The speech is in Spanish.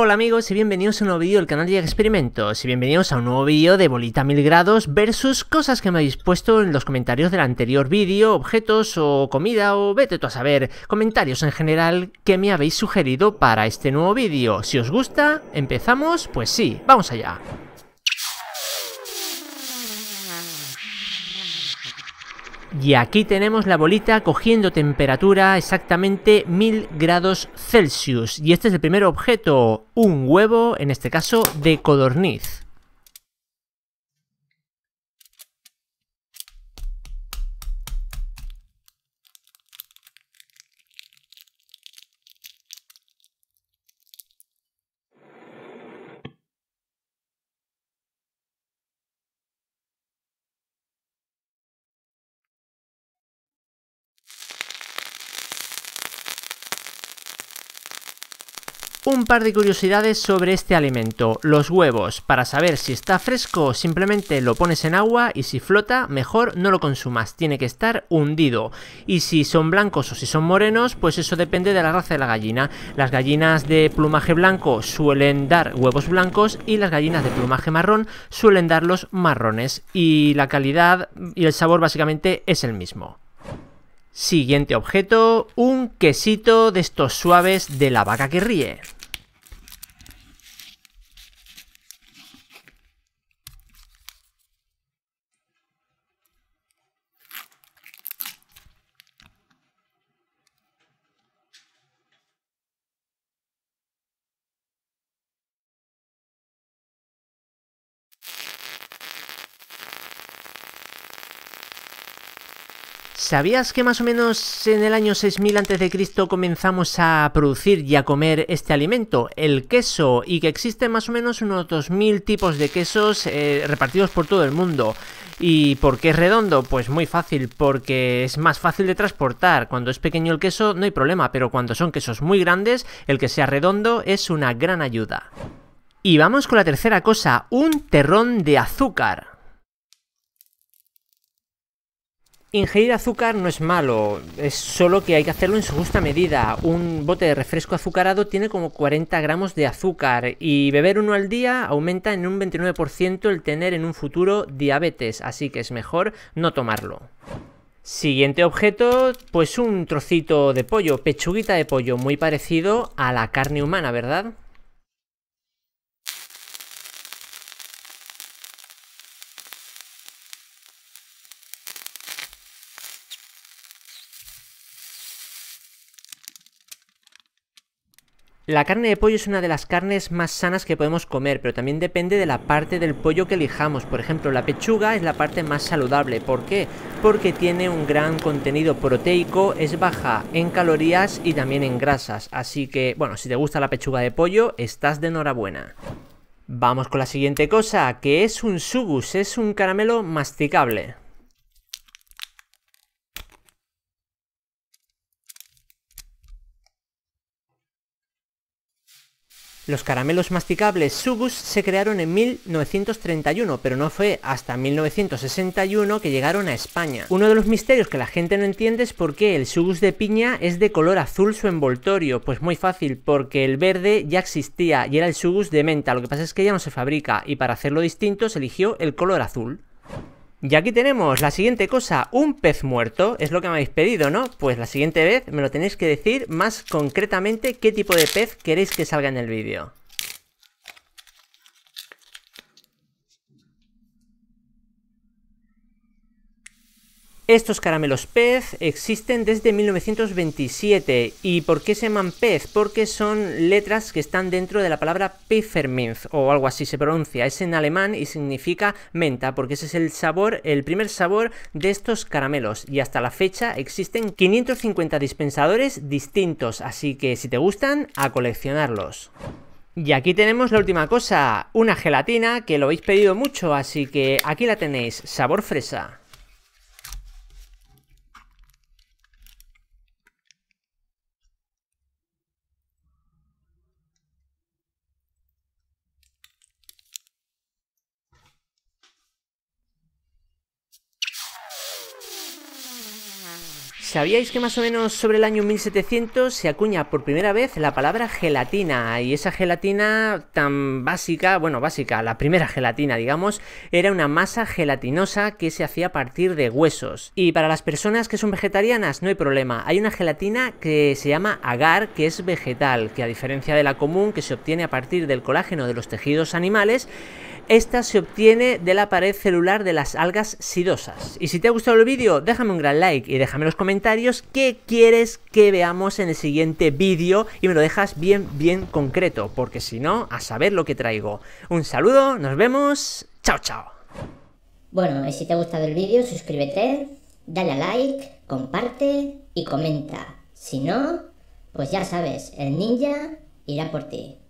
Hola amigos y bienvenidos a un nuevo vídeo del canal de Experimentos y bienvenidos a un nuevo vídeo de Bolita mil grados versus cosas que me habéis puesto en los comentarios del anterior vídeo, objetos o comida o vete tú a saber, comentarios en general que me habéis sugerido para este nuevo vídeo. Si os gusta, empezamos, pues sí, vamos allá. Y aquí tenemos la bolita cogiendo temperatura exactamente 1000 grados Celsius. Y este es el primer objeto, un huevo, en este caso de codorniz. Un par de curiosidades sobre este alimento. Los huevos. Para saber si está fresco, simplemente lo pones en agua y si flota, mejor no lo consumas. Tiene que estar hundido. Y si son blancos o si son morenos, pues eso depende de la raza de la gallina. Las gallinas de plumaje blanco suelen dar huevos blancos y las gallinas de plumaje marrón suelen dar los marrones. Y la calidad y el sabor básicamente es el mismo. Siguiente objeto, un quesito de estos suaves de la vaca que ríe. ¿Sabías que más o menos en el año 6000 a.C. comenzamos a producir y a comer este alimento, el queso, y que existen más o menos unos 2000 tipos de quesos eh, repartidos por todo el mundo? ¿Y por qué es redondo? Pues muy fácil, porque es más fácil de transportar. Cuando es pequeño el queso no hay problema, pero cuando son quesos muy grandes, el que sea redondo es una gran ayuda. Y vamos con la tercera cosa, un terrón de azúcar. Ingerir azúcar no es malo, es solo que hay que hacerlo en su justa medida. Un bote de refresco azucarado tiene como 40 gramos de azúcar y beber uno al día aumenta en un 29% el tener en un futuro diabetes, así que es mejor no tomarlo. Siguiente objeto, pues un trocito de pollo, pechuguita de pollo, muy parecido a la carne humana, ¿verdad? La carne de pollo es una de las carnes más sanas que podemos comer, pero también depende de la parte del pollo que elijamos. Por ejemplo, la pechuga es la parte más saludable. ¿Por qué? Porque tiene un gran contenido proteico, es baja en calorías y también en grasas. Así que, bueno, si te gusta la pechuga de pollo, estás de enhorabuena. Vamos con la siguiente cosa, que es un sugus, es un caramelo masticable. Los caramelos masticables Sugus se crearon en 1931, pero no fue hasta 1961 que llegaron a España. Uno de los misterios que la gente no entiende es por qué el Sugus de piña es de color azul su envoltorio. Pues muy fácil, porque el verde ya existía y era el Sugus de menta, lo que pasa es que ya no se fabrica y para hacerlo distinto se eligió el color azul. Y aquí tenemos la siguiente cosa, un pez muerto, es lo que me habéis pedido, ¿no? Pues la siguiente vez me lo tenéis que decir más concretamente qué tipo de pez queréis que salga en el vídeo. Estos caramelos pez existen desde 1927. ¿Y por qué se llaman pez? Porque son letras que están dentro de la palabra Pfefferminz o algo así se pronuncia. Es en alemán y significa menta, porque ese es el sabor, el primer sabor de estos caramelos. Y hasta la fecha existen 550 dispensadores distintos, así que si te gustan, a coleccionarlos. Y aquí tenemos la última cosa, una gelatina que lo habéis pedido mucho, así que aquí la tenéis, sabor fresa. ¿Sabíais que más o menos sobre el año 1700 se acuña por primera vez la palabra gelatina? Y esa gelatina tan básica, bueno, básica, la primera gelatina, digamos, era una masa gelatinosa que se hacía a partir de huesos. Y para las personas que son vegetarianas no hay problema, hay una gelatina que se llama agar, que es vegetal, que a diferencia de la común que se obtiene a partir del colágeno de los tejidos animales, esta se obtiene de la pared celular de las algas sidosas. Y si te ha gustado el vídeo, déjame un gran like y déjame en los comentarios qué quieres que veamos en el siguiente vídeo y me lo dejas bien, bien concreto, porque si no, a saber lo que traigo. Un saludo, nos vemos, chao, chao. Bueno, y si te ha gustado el vídeo, suscríbete, dale a like, comparte y comenta. Si no, pues ya sabes, el ninja irá por ti.